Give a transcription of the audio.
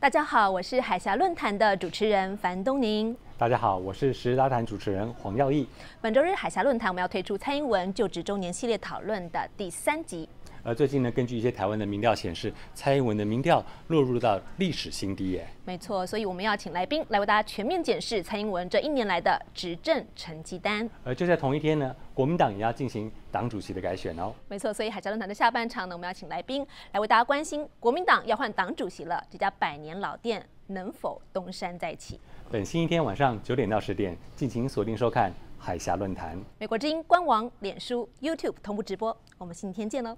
大家好，我是海峡论坛的主持人樊东宁。大家好，我是时事大谈主持人黄耀义。本周日，海峡论坛我们要推出蔡英文就职周年系列讨论的第三集。而最近呢，根据一些台湾的民调显示，蔡英文的民调落入到历史新低耶。没错，所以我们要请来宾来为大家全面检视蔡英文这一年来的执政成绩单。而就在同一天呢，国民党也要进行党主席的改选哦。没错，所以海峡论坛的下半场呢，我们要请来宾来为大家关心国民党要换党主席了，这家百年老店能否东山再起？本星期天晚上九点到十点，敬请锁定收看《海峡论坛》。美国之音官网、脸书、YouTube 同步直播，我们星期天见喽。